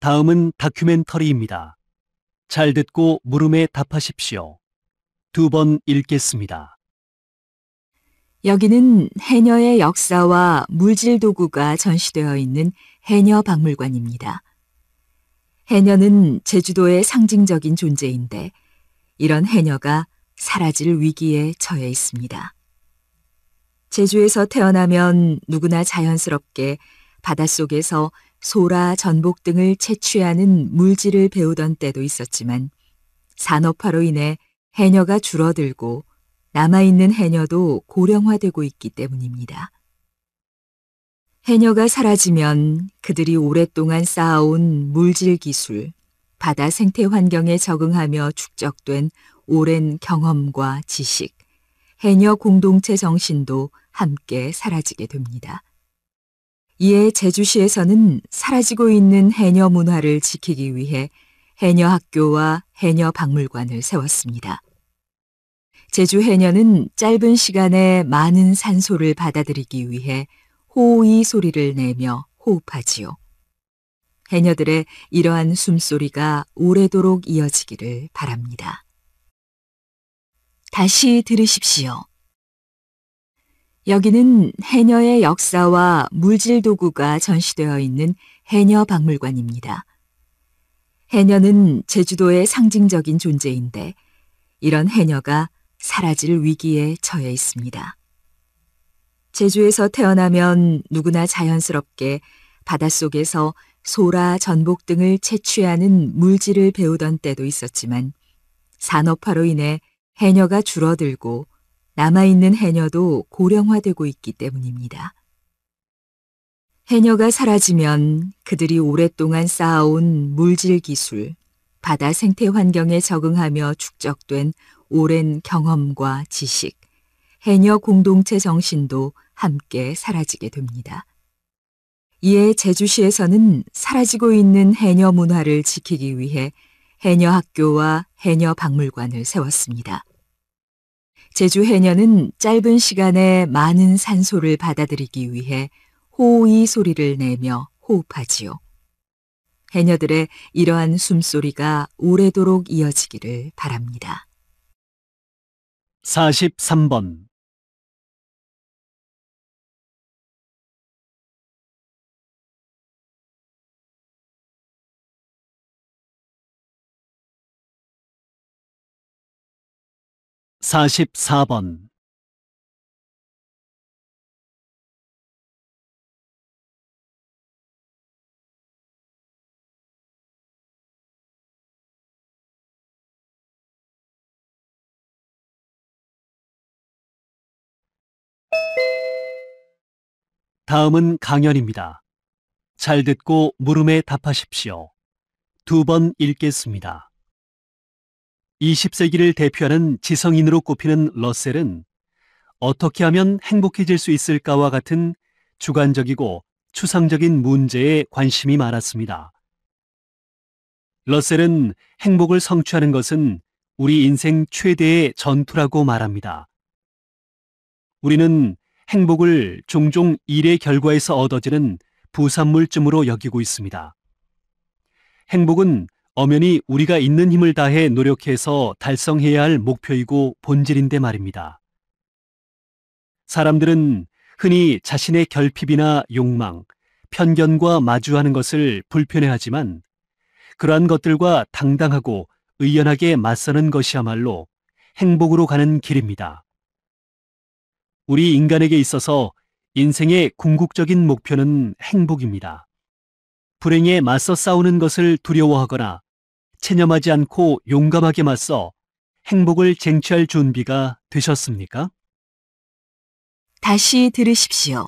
다음은 다큐멘터리입니다. 잘 듣고 물음에 답하십시오. 두 번 읽겠습니다. 여기는 해녀의 역사와 물질 도구가 전시되어 있는 해녀 박물관입니다. 해녀는 제주도의 상징적인 존재인데 이런 해녀가 사라질 위기에 처해 있습니다. 제주에서 태어나면 누구나 자연스럽게 바닷속에서 소라, 전복 등을 채취하는 물질을 배우던 때도 있었지만 산업화로 인해 해녀가 줄어들고 남아있는 해녀도 고령화되고 있기 때문입니다. 해녀가 사라지면 그들이 오랫동안 쌓아온 물질 기술, 바다 생태 환경에 적응하며 축적된 오랜 경험과 지식, 해녀 공동체 정신도 함께 사라지게 됩니다. 이에 제주시에서는 사라지고 있는 해녀 문화를 지키기 위해 해녀학교와 해녀박물관을 세웠습니다. 제주 해녀는 짧은 시간에 많은 산소를 받아들이기 위해 호이 소리를 내며 호흡하지요. 해녀들의 이러한 숨소리가 오래도록 이어지기를 바랍니다. 다시 들으십시오. 여기는 해녀의 역사와 물질 도구가 전시되어 있는 해녀 박물관입니다. 해녀는 제주도의 상징적인 존재인데 이런 해녀가 사라질 위기에 처해 있습니다. 제주에서 태어나면 누구나 자연스럽게 바닷속에서 소라, 전복 등을 채취하는 물질을 배우던 때도 있었지만 산업화로 인해 해녀가 줄어들고 남아있는 해녀도 고령화되고 있기 때문입니다. 해녀가 사라지면 그들이 오랫동안 쌓아온 물질 기술, 바다 생태 환경에 적응하며 축적된 오랜 경험과 지식, 해녀 공동체 정신도 함께 사라지게 됩니다. 이에 제주시에서는 사라지고 있는 해녀 문화를 지키기 위해 해녀 학교와 해녀 박물관을 세웠습니다. 제주 해녀는 짧은 시간에 많은 산소를 받아들이기 위해 호의 소리를 내며 호흡하지요. 해녀들의 이러한 숨소리가 오래도록 이어지기를 바랍니다. 43번 4 4번 다음은 강연입니다. 잘 듣고 물음에 답하십시오. 두 번 읽겠습니다. 20세기를 대표하는 지성인으로 꼽히는 러셀은 어떻게 하면 행복해질 수 있을까와 같은 주관적이고 추상적인 문제에 관심이 많았습니다. 러셀은 행복을 성취하는 것은 우리 인생 최대의 전투라고 말합니다. 우리는 행복을 종종 일의 결과에서 얻어지는 부산물쯤으로 여기고 있습니다. 행복은 엄연히 우리가 있는 힘을 다해 노력해서 달성해야 할 목표이고 본질인데 말입니다. 사람들은 흔히 자신의 결핍이나 욕망, 편견과 마주하는 것을 불편해하지만 그러한 것들과 당당하고 의연하게 맞서는 것이야말로 행복으로 가는 길입니다. 우리 인간에게 있어서 인생의 궁극적인 목표는 행복입니다. 불행에 맞서 싸우는 것을 두려워하거나 체념하지 않고 용감하게 맞서 행복을 쟁취할 준비가 되셨습니까? 다시 들으십시오.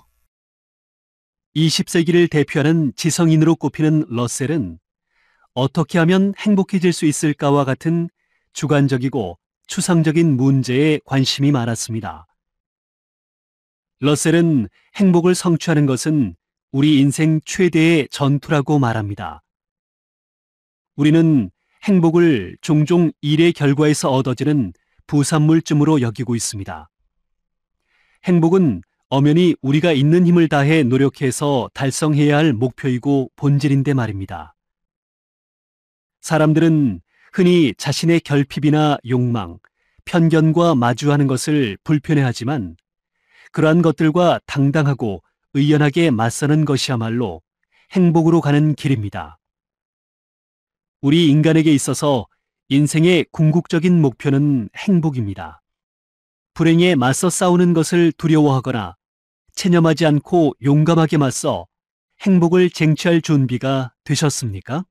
20세기를 대표하는 지성인으로 꼽히는 러셀은 어떻게 하면 행복해질 수 있을까와 같은 주관적이고 추상적인 문제에 관심이 많았습니다. 러셀은 행복을 성취하는 것은 우리 인생 최대의 전투라고 말합니다. 우리는 행복을 종종 일의 결과에서 얻어지는 부산물쯤으로 여기고 있습니다. 행복은 엄연히 우리가 있는 힘을 다해 노력해서 달성해야 할 목표이고 본질인데 말입니다. 사람들은 흔히 자신의 결핍이나 욕망, 편견과 마주하는 것을 불편해하지만 그러한 것들과 당당하고 의연하게 맞서는 것이야말로 행복으로 가는 길입니다. 우리 인간에게 있어서 인생의 궁극적인 목표는 행복입니다. 불행에 맞서 싸우는 것을 두려워하거나 체념하지 않고 용감하게 맞서 행복을 쟁취할 준비가 되셨습니까?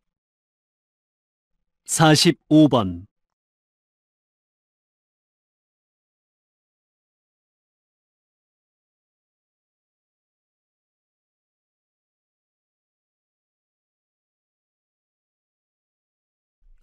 45번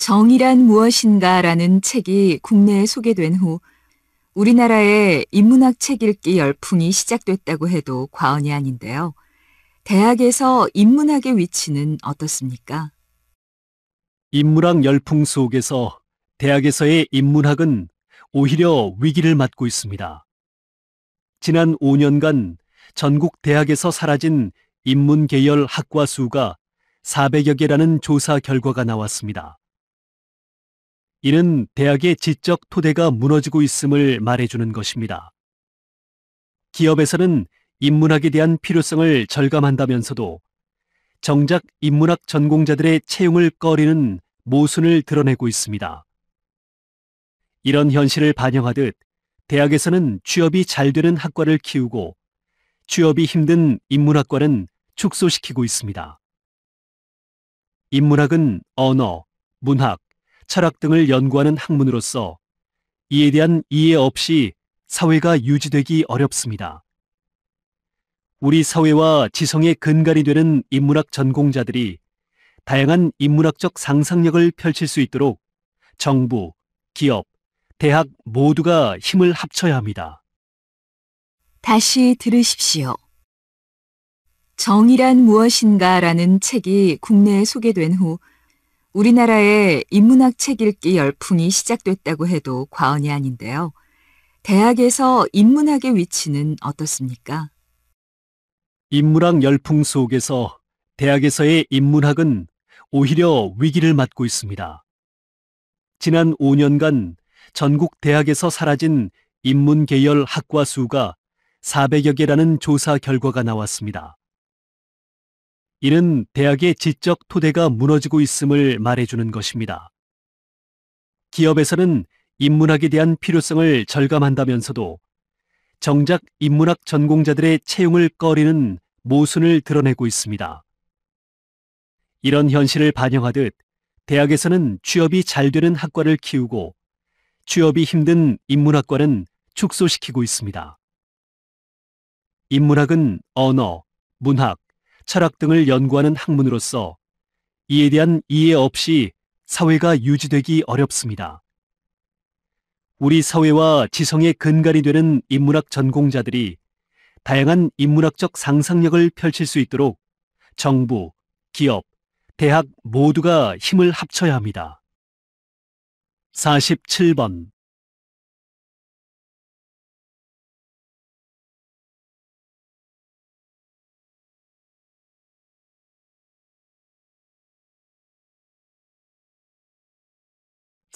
정이란 무엇인가 라는 책이 국내에 소개된 후 우리나라의 인문학 책 읽기 열풍이 시작됐다고 해도 과언이 아닌데요. 대학에서 인문학의 위치는 어떻습니까? 인문학 열풍 속에서 대학에서의 인문학은 오히려 위기를 맞고 있습니다. 지난 5년간 전국 대학에서 사라진 인문계열 학과 수가 400여 개라는 조사 결과가 나왔습니다. 이는 대학의 지적 토대가 무너지고 있음을 말해주는 것입니다. 기업에서는 인문학에 대한 필요성을 절감한다면서도 정작 인문학 전공자들의 채용을 꺼리는 모순을 드러내고 있습니다. 이런 현실을 반영하듯 대학에서는 취업이 잘 되는 학과를 키우고 취업이 힘든 인문학과는 축소시키고 있습니다. 인문학은 언어, 문학, 철학 등을 연구하는 학문으로서 이에 대한 이해 없이 사회가 유지되기 어렵습니다. 우리 사회와 지성의 근간이 되는 인문학 전공자들이 다양한 인문학적 상상력을 펼칠 수 있도록 정부, 기업, 대학 모두가 힘을 합쳐야 합니다. 다시 들으십시오. 정의란 무엇인가 라는 책이 국내에 소개된 후 우리나라의 인문학 책 읽기 열풍이 시작됐다고 해도 과언이 아닌데요. 대학에서 인문학의 위치는 어떻습니까? 인문학 열풍 속에서 대학에서의 인문학은 오히려 위기를 맞고 있습니다. 지난 5년간 전국 대학에서 사라진 인문계열 학과 수가 400여 개라는 조사 결과가 나왔습니다. 이는 대학의 지적 토대가 무너지고 있음을 말해주는 것입니다. 기업에서는 인문학에 대한 필요성을 절감한다면서도 정작 인문학 전공자들의 채용을 꺼리는 모순을 드러내고 있습니다. 이런 현실을 반영하듯 대학에서는 취업이 잘 되는 학과를 키우고 취업이 힘든 인문학과는 축소시키고 있습니다. 인문학은 언어, 문학, 철학 등을 연구하는 학문으로서 이에 대한 이해 없이 사회가 유지되기 어렵습니다. 우리 사회와 지성의 근간이 되는 인문학 전공자들이 다양한 인문학적 상상력을 펼칠 수 있도록 정부, 기업, 대학 모두가 힘을 합쳐야 합니다. 47번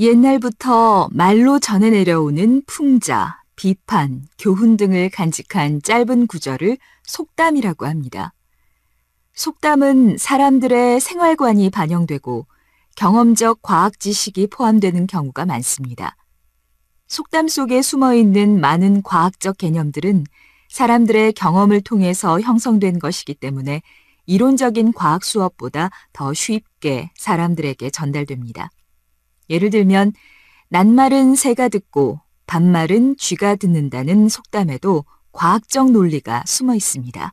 옛날부터 말로 전해 내려오는 풍자, 비판, 교훈 등을 간직한 짧은 구절을 속담이라고 합니다. 속담은 사람들의 생활관이 반영되고 경험적 과학 지식이 포함되는 경우가 많습니다. 속담 속에 숨어 있는 많은 과학적 개념들은 사람들의 경험을 통해서 형성된 것이기 때문에 이론적인 과학 수업보다 더 쉽게 사람들에게 전달됩니다. 예를 들면 낱말은 새가 듣고 반말은 쥐가 듣는다는 속담에도 과학적 논리가 숨어 있습니다.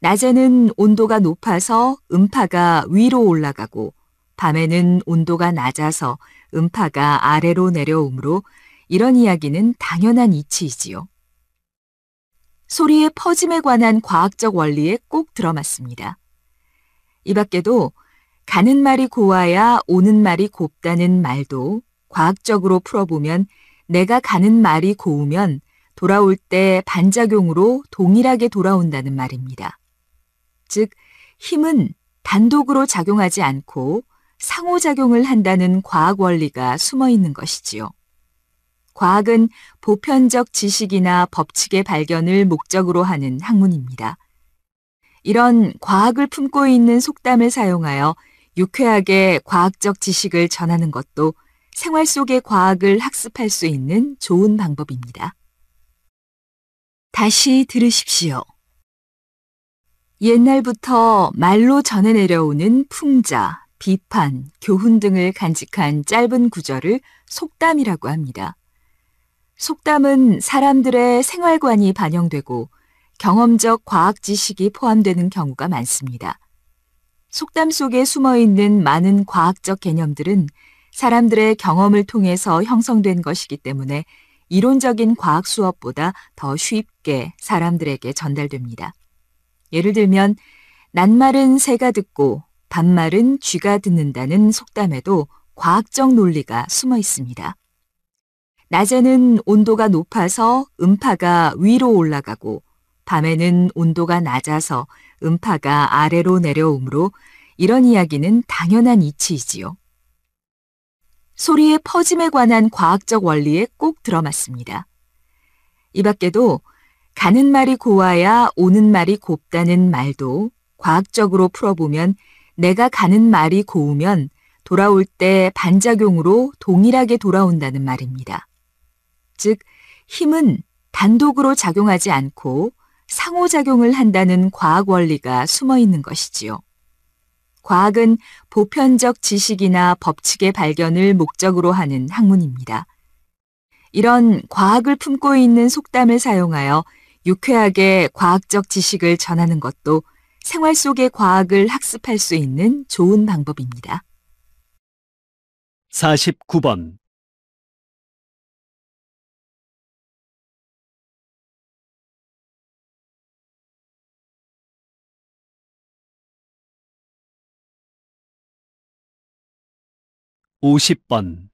낮에는 온도가 높아서 음파가 위로 올라가고 밤에는 온도가 낮아서 음파가 아래로 내려오므로 이런 이야기는 당연한 이치이지요. 소리의 퍼짐에 관한 과학적 원리에 꼭 들어맞습니다. 이 밖에도 가는 말이 고와야 오는 말이 곱다는 말도 과학적으로 풀어보면 내가 가는 말이 고우면 돌아올 때 반작용으로 동일하게 돌아온다는 말입니다. 즉, 힘은 단독으로 작용하지 않고 상호작용을 한다는 과학 원리가 숨어 있는 것이지요. 과학은 보편적 지식이나 법칙의 발견을 목적으로 하는 학문입니다. 이런 과학을 품고 있는 속담을 사용하여 유쾌하게 과학적 지식을 전하는 것도 생활 속의 과학을 학습할 수 있는 좋은 방법입니다. 다시 들으십시오. 옛날부터 말로 전해 내려오는 풍자, 비판, 교훈 등을 간직한 짧은 구절을 속담이라고 합니다. 속담은 사람들의 생활관이 반영되고 경험적 과학 지식이 포함되는 경우가 많습니다. 속담 속에 숨어 있는 많은 과학적 개념들은 사람들의 경험을 통해서 형성된 것이기 때문에 이론적인 과학 수업보다 더 쉽게 사람들에게 전달됩니다. 예를 들면, 낱말은 새가 듣고 반말은 쥐가 듣는다는 속담에도 과학적 논리가 숨어 있습니다. 낮에는 온도가 높아서 음파가 위로 올라가고 밤에는 온도가 낮아서 음파가 아래로 내려오므로 이런 이야기는 당연한 이치이지요. 소리의 퍼짐에 관한 과학적 원리에 꼭 들어맞습니다. 이 밖에도 가는 말이 고와야 오는 말이 곱다는 말도 과학적으로 풀어보면 내가 가는 말이 고우면 돌아올 때 반작용으로 동일하게 돌아온다는 말입니다. 즉, 힘은 단독으로 작용하지 않고 상호작용을 한다는 과학 원리가 숨어 있는 것이지요. 과학은 보편적 지식이나 법칙의 발견을 목적으로 하는 학문입니다. 이런 과학을 품고 있는 속담을 사용하여 유쾌하게 과학적 지식을 전하는 것도 생활 속의 과학을 학습할 수 있는 좋은 방법입니다. 49번 50번